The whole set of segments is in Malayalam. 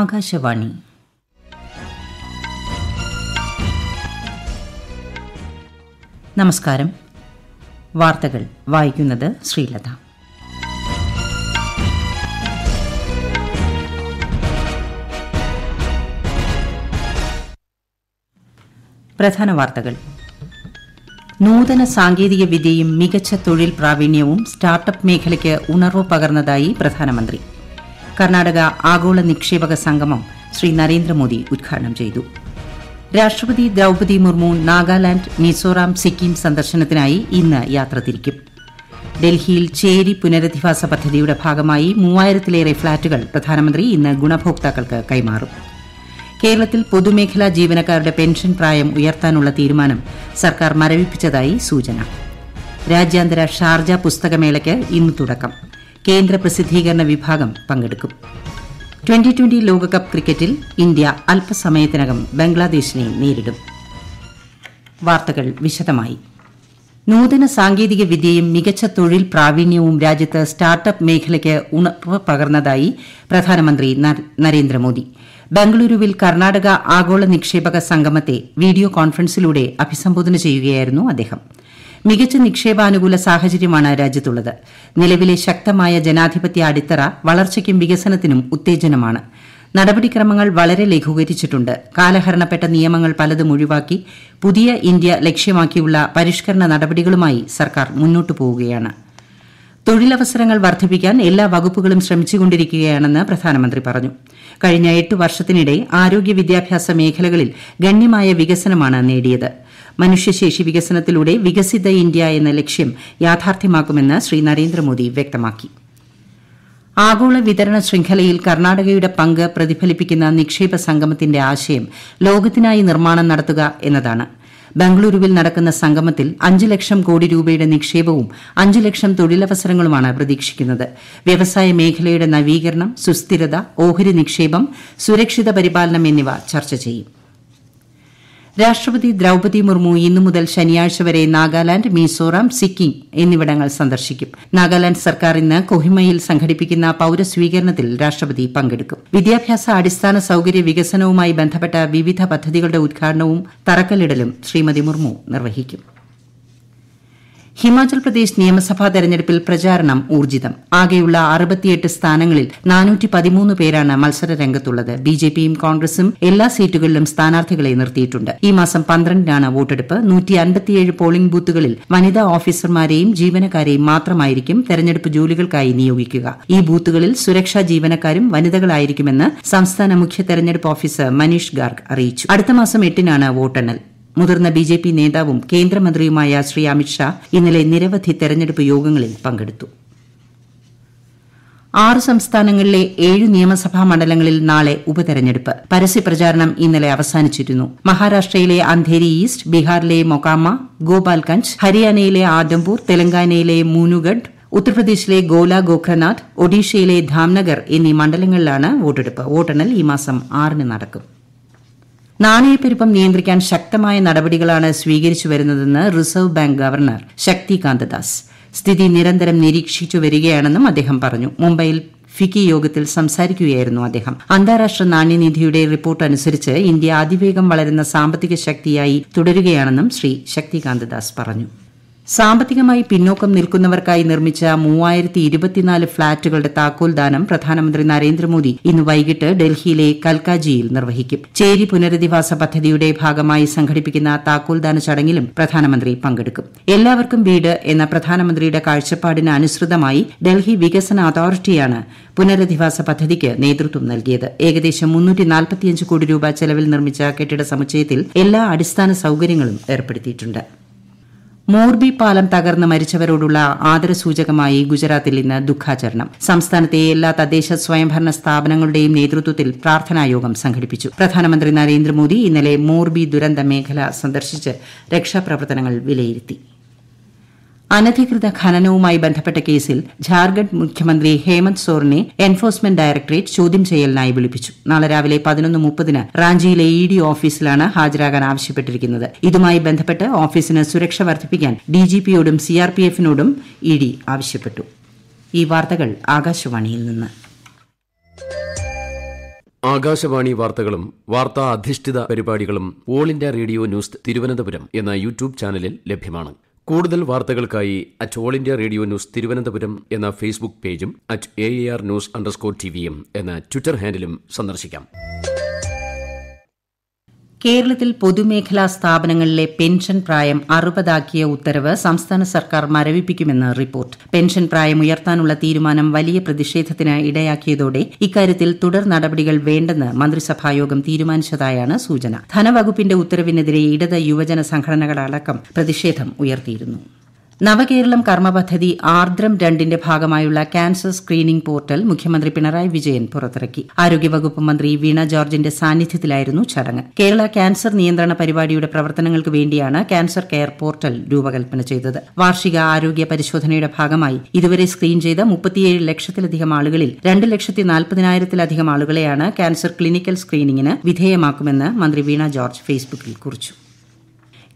ആകാശവാണി നമസ്കാരം വാർത്തകൾ വായിക്കുന്നത് ശ്രീലത പ്രധാന വാർത്തകൾ നൂതന സാങ്കേതിക വിദ്യയും മികച്ച തൊഴിൽ പ്രാവീണ്യവും സ്റ്റാർട്ടപ്പ് മേഖലയ്ക്ക് ഉണർവ് പകർന്നതായി പ്രധാനമന്ത്രി കർണാടക ആഗോള നിക്ഷേപക സംഗമം ശ്രീ നരേന്ദ്രമോദി ഉദ്ഘാടനം ചെയ്തു രാഷ്ട്രപതി ദ്രൌപതി മുർമു നാഗാലാന്റ് മിസോറാം സിക്കിം സന്ദർശനത്തിനായി ഇന്ന് യാത്ര തിരിക്കും ഡൽഹിയിൽ ചേരി പുനരധിവാസ പദ്ധതിയുടെ ഭാഗമായി മൂവായിരത്തിലേറെ ഫ്ളാറ്റുകൾ പ്രധാനമന്ത്രി ഇന്ന് ഗുണഭോക്താക്കൾക്ക് കൈമാറും കേരളത്തിൽ പൊതുമേഖലാ ജീവനക്കാരുടെ പെൻഷൻ പ്രായം ഉയർത്താനുള്ള തീരുമാനം സർക്കാർ മരവിപ്പിച്ചതായി സൂചന രാജ്യാന്തര ഷാർജ പുസ്തകമേളയ്ക്ക് ഇന്ന് തുടക്കം കേന്ദ്ര പ്രസിദ്ധീകരണ വിഭാഗം പങ്കെടുക്കും ട്വന്റി ട്വന്റി ലോകകപ്പ് ക്രിക്കറ്റിൽ ഇന്ത്യ അല്പസമയത്തിനകം ബംഗ്ലാദേശിനെ നേരിടും വാർത്തകൾ വിശദമായി നൂതന സാങ്കേതിക വിദ്യയും മികച്ച തൊഴിൽ പ്രാവീണ്യവും രാജ്യത്ത് സ്റ്റാർട്ടപ്പ് മേഖലയ്ക്ക് ഉണർവ് പകർന്നതായി പ്രധാനമന്ത്രി നരേന്ദ്രമോദി ബംഗളൂരുവിൽ കർണാടക ആഗോള നിക്ഷേപക സംഗമത്തെ വീഡിയോ കോൺഫറൻസിലൂടെ അഭിസംബോധന ചെയ്യുകയായിരുന്നു അദ്ദേഹം മികച്ച നിക്ഷേപാനുകൂല സാഹചര്യമാണ് രാജ്യത്തുള്ളത് നിലവിലെ ശക്തമായ ജനാധിപത്യ അടിത്തറ വളർച്ചയ്ക്കും വികസനത്തിനും ഉത്തേജനമാണ് നടപടിക്രമങ്ങൾ വളരെ ലഘൂകരിച്ചിട്ടുണ്ട് കാലഹരണപ്പെട്ട നിയമങ്ങൾ പലതും ഒഴിവാക്കി പുതിയ ഇന്ത്യ ലക്ഷ്യമാക്കിയുള്ള പരിഷ്കരണ നടപടികളുമായി സർക്കാർ മുന്നോട്ടു പോവുകയാണ് തൊഴിലവസരങ്ങൾ വർദ്ധിപ്പിക്കാൻ എല്ലാ വകുപ്പുകളും ശ്രമിച്ചുകൊണ്ടിരിക്കുകയാണെന്ന് പ്രധാനമന്ത്രി പറഞ്ഞു കഴിഞ്ഞ എട്ട് വർഷത്തിനിടെ ആരോഗ്യ വിദ്യാഭ്യാസ മേഖലകളിൽ ഗണ്യമായ വികസനമാണ് നേടിയത് മനുഷ്യശേഷി വികസനത്തിലൂടെ വികസിത ഇന്ത്യ എന്ന ലക്ഷ്യം യാഥാർത്ഥ്യമാക്കുമെന്ന് ശ്രീ നരേന്ദ്രമോദി വ്യക്തമാക്കി ആഗോള വിതരണ ശൃംഖലയിൽ കർണാടകയുടെ പങ്ക് പ്രതിഫലിപ്പിക്കുന്ന നിക്ഷേപ സംഗമത്തിന്റെ ആശയം ലോകത്തിനായി നിർമ്മാണം നടത്തുക എന്നതാണ് ബംഗളൂരുവിൽ നടക്കുന്ന സംഗമത്തിൽ അഞ്ച് ലക്ഷം കോടി രൂപയുടെ നിക്ഷേപവും അഞ്ച് ലക്ഷം തൊഴിലവസരങ്ങളുമാണ് പ്രതീക്ഷിക്കുന്നത് വ്യവസായ മേഖലയുടെ നവീകരണം സുസ്ഥിരത ഓഹരി നിക്ഷേപം സുരക്ഷിത പരിപാലനം എന്നിവ ചർച്ച ചെയ്യും രാഷ്ട്രപതി ദ്രൌപതി മുർമു ഇന്നു മുതൽ ശനിയാഴ്ച വരെ നാഗാലാന്റ് മിസോറാം സിക്കിം എന്നിവിടങ്ങൾ സന്ദർശിക്കും നാഗാലാന്റ് സർക്കാർ ഇന്ന് കൊഹിമയിൽ സംഘടിപ്പിക്കുന്ന പൌരസ്വീകരണത്തിൽ രാഷ്ട്രപതി പങ്കെടുക്കും വിദ്യാഭ്യാസ അടിസ്ഥാന സൌകര്യ വികസനവുമായി ബന്ധപ്പെട്ട വിവിധ പദ്ധതികളുടെ ഉദ്ഘാടനവും തറക്കല്ലിടലും ശ്രീമതി മുർമു നിർവഹിക്കും ഹിമാചൽ പ്രദേശ് നിയമസഭാ തെരഞ്ഞെടുപ്പിൽ പ്രചാരണം ഊർജിതം ആകെയുള്ള അറുപത്തിയെട്ട് സ്ഥാനങ്ങളിൽ നാനൂറ്റി പതിമൂന്ന് പേരാണ് മത്സര രംഗത്തുള്ളത് ബിജെപിയും കോൺഗ്രസും എല്ലാ സീറ്റുകളിലും സ്ഥാനാർത്ഥികളെ നിർത്തിയിട്ടുണ്ട് ഈ മാസം പന്ത്രണ്ടിനാണ് വോട്ടെടുപ്പ് പോളിംഗ് ബൂത്തുകളിൽ വനിതാ ഓഫീസർമാരെയും ജീവനക്കാരെയും മാത്രമായിരിക്കും തെരഞ്ഞെടുപ്പ് ജോലികൾക്കായി നിയോഗിക്കുക ഈ ബൂത്തുകളിൽ സുരക്ഷാ ജീവനക്കാരും വനിതകളായിരിക്കുമെന്ന് സംസ്ഥാന മുഖ്യ തെരഞ്ഞെടുപ്പ് ഓഫീസർ മനീഷ് ഗാർഗ് അറിയിച്ചു അടുത്ത മാസം എട്ടിനാണ് വോട്ടെണ്ണൽ മുതിർന്ന ബി ജെ പി നേതാവും കേന്ദ്രമന്ത്രിയുമായ ശ്രീ അമിത്ഷാ ഇന്നലെ നിരവധി തെരഞ്ഞെടുപ്പ് യോഗങ്ങളിൽ പങ്കെടുത്തു ആറ് സംസ്ഥാനങ്ങളിലെ ഏഴ് നിയമസഭാ മണ്ഡലങ്ങളിൽ നാളെ ഉപതെരഞ്ഞെടുപ്പ് പരസ്യപ്രചാരണം ഇന്നലെ അവസാനിച്ചിരുന്നു മഹാരാഷ്ട്രയിലെ അന്ധേരി ഈസ്റ്റ് ബീഹാറിലെ മൊക്കാമ ഗോപാൽഗഞ്ച് ഹരിയാനയിലെ ആദംപൂർ തെലങ്കാനയിലെ മൂനുഗഡ് ഉത്തർപ്രദേശിലെ ഗോല ഗോഖ്രനാഥ് ഒഡീഷയിലെ ധാംനഗർ എന്നീ മണ്ഡലങ്ങളിലാണ് വോട്ടെടുപ്പ് വോട്ടെണ്ണൽ ഈ മാസം ആറിന് നടക്കും നാണയപ്പെരുപ്പം നിയന്ത്രിക്കാൻ ശക്തമായ നടപടികളാണ് സ്വീകരിച്ചു വരുന്നതെന്ന് reserve bank governor Shaktikanta Das സ്ഥിതി നിരന്തരം നിരീക്ഷിച്ചു വരികയാണെന്നും അദ്ദേഹം പറഞ്ഞു മുംബൈയിൽ ഫിക്കി യോഗത്തിൽ സംസാരിക്കുകയായിരുന്നു അദ്ദേഹം അന്താരാഷ്ട്ര നാണ്യനിധിയുടെ റിപ്പോർട്ട് അനുസരിച്ച് ഇന്ത്യ അതിവേഗം വളരുന്ന സാമ്പത്തിക ശക്തിയായി തുടരുകയാണെന്നും ശ്രീ ശക്തികാന്ത ദാസ് പറഞ്ഞു സാമ്പത്തികമായി പിന്നോക്കം നിൽക്കുന്നവർക്കായി നിർമ്മിച്ച മൂവായിരത്തി ഇരുപത്തിനാല് ഫ്ളാറ്റുകളുടെ താക്കോൽദാനം പ്രധാനമന്ത്രി നരേന്ദ്രമോദി ഇന്ന് വൈകിട്ട് ഡൽഹിയിലെ കൽക്കാജിയിൽ നിർവഹിക്കും ചേരി പുനരധിവാസ പദ്ധതിയുടെ ഭാഗമായി സംഘടിപ്പിക്കുന്ന താക്കോൽദാന ചടങ്ങിലും പ്രധാനമന്ത്രി പങ്കെടുക്കും എല്ലാവർക്കും വീട് എന്ന പ്രധാനമന്ത്രിയുടെ കാഴ്ചപ്പാടിന് അനുസൃതമായി ഡൽഹി വികസന അതോറിറ്റിയാണ് പുനരധിവാസ പദ്ധതിക്ക് നേതൃത്വം നൽകിയത് ഏകദേശം കോടി രൂപ ചെലവിൽ നിർമ്മിച്ച കെട്ടിട സമുച്ചയത്തിൽ എല്ലാ അടിസ്ഥാന സൌകര്യങ്ങളും ഏർപ്പെടുത്തിയിട്ടുണ്ട് മോർബി പാലം തകർന്ന് മരിച്ചവരോടുള്ള ആദരസൂചകമായി ഗുജറാത്തിൽ ഇന്ന് ദുഃഖാചരണം സംസ്ഥാനത്തെ എല്ലാ തദ്ദേശ സ്വയംഭരണ സ്ഥാപനങ്ങളുടെയും നേതൃത്വത്തിൽ പ്രാർത്ഥനായോഗം സംഘടിപ്പിച്ചു പ്രധാനമന്ത്രി നരേന്ദ്രമോദി ഇന്നലെ മോർബി ദുരന്ത മേഖല സന്ദർശിച്ച് രക്ഷാപ്രവർത്തനങ്ങൾ വിലയിരുത്തി അനധികൃത ഖനനവുമായി ബന്ധപ്പെട്ട കേസിൽ ഝാർഖണ്ഡ് മുഖ്യമന്ത്രി ഹേമന്ത് സോറിനെ എൻഫോഴ്സ്മെന്റ് ഡയറക്ടറേറ്റ് ചോദ്യം ചെയ്യലിനായി വിളിപ്പിച്ചു നാളെ രാവിലെ പതിനൊന്ന് മുപ്പതിന് റാഞ്ചിയിലെ ഇ ഡി ഓഫീസിലാണ് ഹാജരാകാൻ ആവശ്യപ്പെട്ടിരിക്കുന്നത് ഇതുമായി ബന്ധപ്പെട്ട് ഓഫീസിന് സുരക്ഷ വർദ്ധിപ്പിക്കാൻ ഡി ജി ഡിജിപിയോടും സിആർപിഎഫിനോടും ഇ ഡി ആവശ്യപ്പെട്ടു ഈ വാർത്തകൾ ആകാശവാണിയിൽ നിന്ന് ആകാശവാണി വാർത്തകളും വാർത്താ അധിഷ്ഠിത പരിപാടികളും all India radio news Thiruvananthapuram എന്ന യൂട്യൂബ് ചാനലിൽ ലഭ്യമാണ് കൂടുതൽ വാർത്തകൾക്കായി at all India radio news Thiruvananthapuram എന്ന ഫേസ്ബുക്ക് പേജും at A R news underscore T വിയും എന്ന ട്വിറ്റർ ഹാൻഡിലും സന്ദർശിക്കാം കേരളത്തിൽ പൊതുമേഖലാ സ്ഥാപനങ്ങളിലെ പെൻഷൻ പ്രായം അറുപതാക്കിയ ഉത്തരവ് സംസ്ഥാന സർക്കാർ മരവിപ്പിക്കുമെന്ന് റിപ്പോർട്ട് പെൻഷൻ പ്രായം ഉയർത്താനുള്ള തീരുമാനം വലിയ പ്രതിഷേധത്തിന് ഇടയാക്കിയതോടെ ഇക്കാര്യത്തിൽ തുടർ നടപടികൾ വേണ്ടെന്ന് മന്ത്രിസഭായോഗം തീരുമാനിച്ചതായാണ് സൂചന ധനവകുപ്പിന്റെ ഉത്തരവിനെതിരെ ഇടത് യുവജന സംഘടനകളടക്കം പ്രതിഷേധം ഉയർത്തിയിരുന്നു നവകേരളം കർമ്മപദ്ധതി ആർദ്രം രണ്ടിന്റെ ഭാഗമായുള്ള കാൻസർ സ്ക്രീനിംഗ് പോർട്ടൽ മുഖ്യമന്ത്രി പിണറായി വിജയൻ പുറത്തിറക്കി ആരോഗ്യവകുപ്പ് മന്ത്രി വീണ ജോർജിന്റെ സാന്നിധ്യത്തിലായിരുന്നു ചടങ്ങ് കേരള കാൻസർ നിയന്ത്രണ പരിപാടിയുടെ പ്രവർത്തനങ്ങൾക്ക് വേണ്ടിയാണ് കാൻസർ കെയർ പോർട്ടൽ രൂപകൽപ്പന ചെയ്തത് വാർഷിക ആരോഗ്യ പരിശോധനയുടെ ഭാഗമായി ഇതുവരെ സ്ക്രീൻ ചെയ്ത മുപ്പത്തിയേഴ് ലക്ഷത്തിലധികം ആളുകളിൽ രണ്ട് ലക്ഷത്തി നാൽപ്പതിനായിരത്തിലധികം ആളുകളെയാണ് കാൻസർ ക്ലിനിക്കൽ സ്ക്രീനിംഗിന് വിധേയമാക്കുമെന്ന് മന്ത്രി വീണ ജോർജ് ഫേസ്ബുക്കിൽ കുറിച്ചു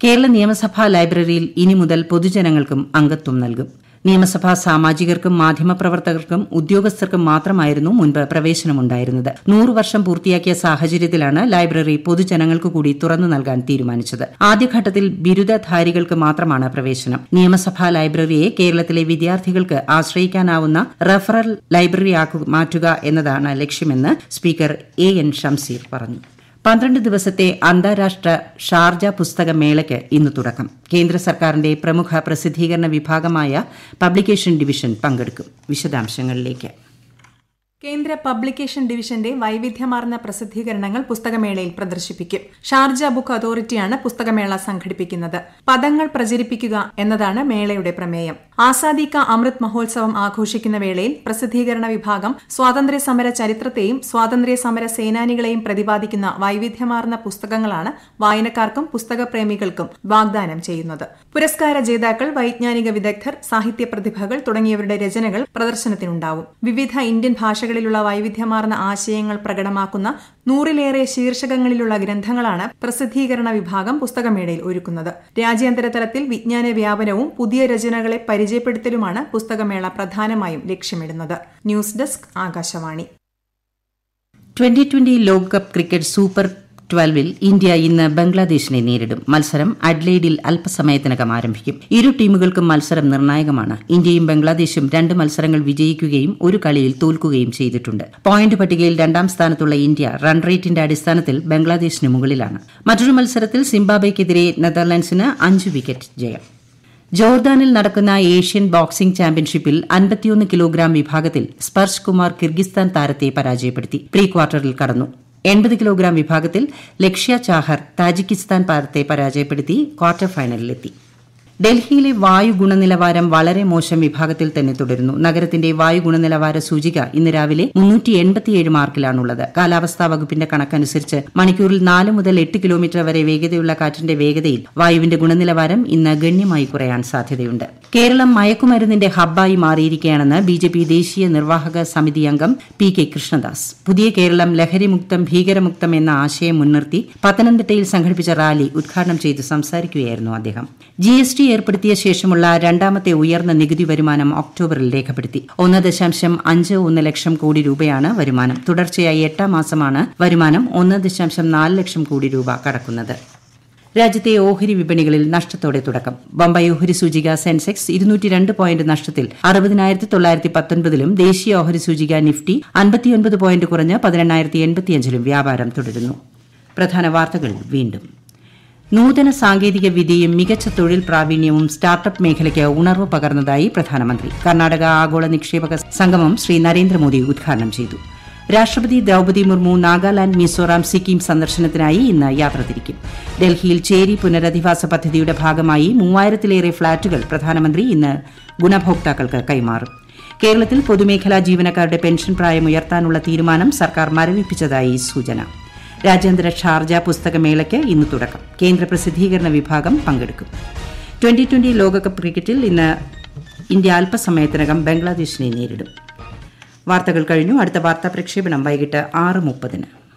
കേരള നിയമസഭാ ലൈബ്രറിയിൽ ഇനി മുതൽ പൊതുജനങ്ങൾക്കും അംഗത്വം നൽകും നിയമസഭാ സാമാജികർക്കും മാധ്യമപ്രവർത്തകർക്കും ഉദ്യോഗസ്ഥർക്കും മാത്രമായിരുന്നു മുൻപ് പ്രവേശനമുണ്ടായിരുന്നത് നൂറ് വർഷം പൂർത്തിയാക്കിയ സാഹചര്യത്തിലാണ് ലൈബ്രറി പൊതുജനങ്ങൾക്ക് കൂടി തുറന്നു നൽകാൻ തീരുമാനിച്ചത് ആദ്യഘട്ടത്തിൽ ബിരുദധാരികൾക്ക് മാത്രമാണ് പ്രവേശനം നിയമസഭാ ലൈബ്രറിയെ കേരളത്തിലെ വിദ്യാർത്ഥികൾക്ക് ആശ്രയിക്കാനാവുന്ന റഫറൽ ലൈബ്രറിയാക്കി മാറ്റുക എന്നതാണ് ലക്ഷ്യമെന്ന് സ്പീക്കർ എ എൻ ഷംസീർ പറഞ്ഞു പന്ത്രണ്ട് ദിവസത്തെ അന്താരാഷ്ട്ര ഷാർജ പുസ്തകമേളയ്ക്ക് ഇന്ന് തുടക്കം കേന്ദ്ര സർക്കാരിന്റെ പ്രമുഖ പ്രസിദ്ധീകരണ വിഭാഗമായ പബ്ലിക്കേഷൻ ഡിവിഷൻ പങ്കെടുക്കും വിശദാംശങ്ങളിലേക്ക് കേന്ദ്ര പബ്ലിക്കേഷൻ ഡിവിഷന്റെ വൈവിധ്യമാർന്ന പ്രസിദ്ധീകരണങ്ങൾ പുസ്തകമേളയിൽ പ്രദർശിപ്പിക്കും ഷാർജ ബുക്ക് അതോറിറ്റിയാണ് പുസ്തകമേള സംഘടിപ്പിക്കുന്നത് പദങ്ങൾ പ്രചരിപ്പിക്കുക എന്നതാണ് മേളയുടെ പ്രമേയം ആസാദി അമൃത് മഹോത്സവം ആഘോഷിക്കുന്ന വേളയിൽ പ്രസിദ്ധീകരണ വിഭാഗം സ്വാതന്ത്ര്യ സമര ചരിത്രത്തെയും സ്വാതന്ത്ര്യ സമര സേനാനികളെയും പ്രതിപാദിക്കുന്ന വൈവിധ്യമാർന്ന പുസ്തകങ്ങളാണ് വായനക്കാർക്കും പുസ്തകപ്രേമികൾക്കും വാഗ്ദാനം ചെയ്യുന്നത് പുരസ്കാര ജേതാക്കൾ വൈജ്ഞാനിക വിദഗ്ധർ സാഹിത്യ പ്രതിഭകൾ തുടങ്ങിയവരുടെ രചനകൾ പ്രദർശനത്തിനുണ്ടാവും വിവിധ ഇന്ത്യൻ ഭാഷകൾ ഭാഷകളിലുള്ള വൈവിധ്യമാർന്ന ആശയങ്ങൾ പ്രകടമാക്കുന്ന നൂറിലേറെ ശീർഷകങ്ങളിലുള്ള ഗ്രന്ഥങ്ങളാണ് പ്രസിദ്ധീകരണ വിഭാഗം പുസ്തകമേളയിൽ ഒരുക്കുന്നത് രാജ്യാന്തര തലത്തിൽ വിജ്ഞാന വ്യാപനവും പുതിയ രചനകളെ പരിചയപ്പെടുത്തലുമാണ് പുസ്തകമേള പ്രധാനമായും ലക്ഷ്യമിടുന്നത് news desk Akashvani twenty twenty ലോകകപ്പ് ക്രിക്കറ്റ് സൂപ്പർ ട്വൽവിൽ ഇന്ത്യ ഇന്ന് ബംഗ്ലാദേശിനെ നേരിടും മത്സരം അഡ്ലൈഡിൽ അല്പസമയത്തിനകം ആരംഭിക്കും ഇരു ടീമുകൾക്കും മത്സരം നിർണായകമാണ് ഇന്ത്യയും ബംഗ്ലാദേശും രണ്ട് മത്സരങ്ങൾ വിജയിക്കുകയും ഒരു കളിയിൽ തോൽക്കുകയും ചെയ്തിട്ടുണ്ട് പോയിന്റ് പട്ടികയിൽ രണ്ടാം സ്ഥാനത്തുള്ള ഇന്ത്യ റൺ റേറ്റിന്റെ അടിസ്ഥാനത്തിൽ ബംഗ്ലാദേശിന് മുകളിലാണ് മറ്റൊരു മത്സരത്തിൽ സിംബാബെക്കെതിരെ നെതർലൻഡ്സിന് അഞ്ച് വിക്കറ്റ് ജയം ജോർദാനിൽ നടക്കുന്ന ഏഷ്യൻ ബോക്സിംഗ് ചാമ്പ്യൻഷിപ്പിൽ അൻപത്തിയൊന്ന് കിലോഗ്രാം വിഭാഗത്തിൽ സ്പർശ് കുമാർ കിർഗിസ്ഥാൻ താരത്തെ പരാജയപ്പെടുത്തി പ്രീ ക്വാർട്ടറിൽ കടന്നു എൺപത് കിലോഗ്രാം വിഭാഗത്തിൽ ലക്ഷ്യ ചാഹർ താജിക്കിസ്ഥാൻ താരത്തെ പരാജയപ്പെടുത്തി ക്വാർട്ടർ ഫൈനലിലെത്തി ഡൽഹിയിലെ വായു ഗുണനിലവാരം വളരെ മോശം വിഭാഗത്തിൽ തന്നെ തുടരുന്നു നഗരത്തിന്റെ വായു ഗുണനിലവാര സൂചിക ഇന്ന് രാവിലെ മാർക്കിലാണുള്ളത് കാലാവസ്ഥാ വകുപ്പിന്റെ കണക്കനുസരിച്ച് മണിക്കൂറിൽ നാല് മുതൽ എട്ട് കിലോമീറ്റർ വരെ വേഗതയുള്ള കാറ്റിന്റെ വേഗതയിൽ വായുവിന്റെ ഗുണനിലവാരം ഇന്ന് ഗണ്യമായി കുറയാൻ സാധ്യതയുണ്ട് കേരളം മയക്കുമരുന്നിന്റെ ഹബ്ബായി മാറിയിരിക്കുകയാണെന്ന് ബി ജെ പി ദേശീയ നിർവാഹക സമിതി അംഗം പി കെ കൃഷ്ണദാസ് പുതിയ കേരളം ലഹരിമുക്തം ഭീകരമുക്തം എന്ന ആശയം മുൻനിർത്തി പത്തനംതിട്ടയിൽ സംഘടിപ്പിച്ച റാലി ഉദ്ഘാടനം ചെയ്ത് സംസാരിക്കുകയായിരുന്നു അദ്ദേഹം ജി എസ് ടി ഏർപ്പെടുത്തിയ ശേഷമുള്ള രണ്ടാമത്തെ ഉയർന്ന നികുതി വരുമാനം ഒക്ടോബറിൽ രേഖപ്പെടുത്തി ഒന്ന് ദശാംശം അഞ്ച് ഒന്ന് ലക്ഷം കോടി രൂപയാണ് വരുമാനം തുടർച്ചയായി എട്ടാം മാസമാണ് വരുമാനം ഒന്ന് ദശാംശം നാല് ലക്ഷം കോടി രൂപ കടക്കുന്നത് രാജ്യത്തെ ഓഹരി വിപണികളിൽ നഷ്ടത്തോടെ തുടക്കം ബംബായി ഓഹരി സൂചിക സെൻസെക്സ് ഇരുന്നൂറ്റി രണ്ട് പോയിന്റ് നഷ്ടത്തിൽ അറുപതിനായിരത്തി തൊള്ളായിരത്തി പത്തൊൻപതിലും ദേശീയ ഓഹരി സൂചിക നിഫ്റ്റി അൻപത്തിയൊൻപത് പോയിന്റ് കുറഞ്ഞ് പതിനെണ്ണായിരത്തി എൺപത്തിയഞ്ചിലും വ്യാപാരം തുടരുന്നു പ്രധാന വാർത്തകൾ വീണ്ടും നൂതന സാങ്കേതിക വിദ്യയും മികച്ച തൊഴിൽ പ്രാവീണ്യവും സ്റ്റാർട്ടപ്പ് മേഖലയ്ക്ക് ഉണർവ് പകർന്നതായി പ്രധാനമന്ത്രി കർണാടക ആഗോള നിക്ഷേപക സംഗമം ശ്രീ നരേന്ദ്രമോദി ഉദ്ഘാടനം ചെയ്തു രാഷ്ട്രപതി ദ്രൌപതി മുർമു നാഗാലാന്റ് മിസോറാം സിക്കിം സന്ദർശനത്തിനായി ഇന്ന് യാത്ര തിരിക്കും ഡൽഹിയിൽ ചേരി പുനരധിവാസ പദ്ധതിയുടെ ഭാഗമായി മൂവായിരത്തിലേറെ ഫ്ളാറ്റുകൾ പ്രധാനമന്ത്രി ഇന്ന് ഗുണഭോക്താക്കൾക്ക് കൈമാറും കേരളത്തിൽ പൊതുമേഖലാ ജീവനക്കാരുടെ പെൻഷൻ പ്രായം ഉയർത്താനുള്ള തീരുമാനം സർക്കാർ മരവിപ്പിച്ചതായി സൂചന രാജ്യാന്തര ഷാർജ പുസ്തകമേളയ്ക്ക് ഇന്ന് തുടക്കം കേന്ദ്ര പ്രസിദ്ധീകരണ വിഭാഗം പങ്കെടുക്കും ട്വന്റി ട്വന്റി ലോകകപ്പ് ക്രിക്കറ്റിൽ ഇന്ന് ഇന്ത്യ അല്പസമയത്തിനകം ബംഗ്ലാദേശിനെ നേരിടും വാർത്തകൾ കഴിഞ്ഞു അടുത്ത വാർത്താ പ്രക്ഷേപണം വൈകിട്ട് ആറ് മുപ്പതിന്